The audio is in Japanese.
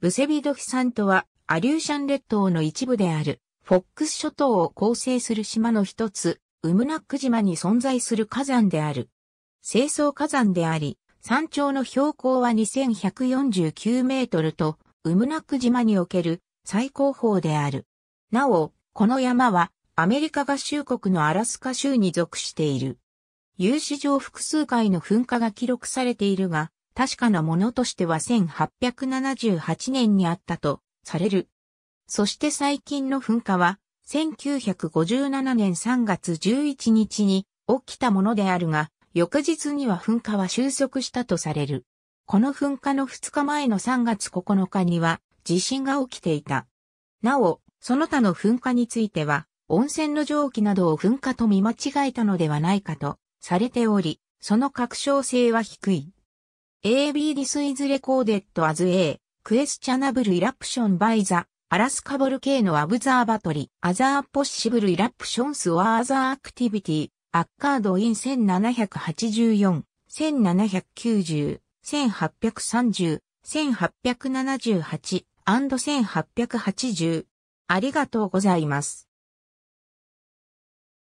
ブセビドフンとは、アリューシャン列島の一部である、フォックス諸島を構成する島の一つ、ウムナック島に存在する火山である。清掃火山であり、山頂の標高は2149メートルと、ウムナック島における最高峰である。なお、この山はアメリカ合衆国のアラスカ州に属している。有史上複数回の噴火が記録されているが、確かなものとしては1878年にあったとされる。そして最近の噴火は、1957年3月11日に起きたものであるが、翌日には噴火は収束したとされる。この噴火の2日前の3月9日には地震が起きていた。なお、その他の噴火については、温泉の蒸気などを噴火と見間違えたのではないかとされており、その確証性は低い。AB This is recorded as a questionable eruption by the Alaska volcano observatory. Other possible eruptions or other activity occurred in 1784, 1790, 1830, 1878 and 1880。ありがとうございます。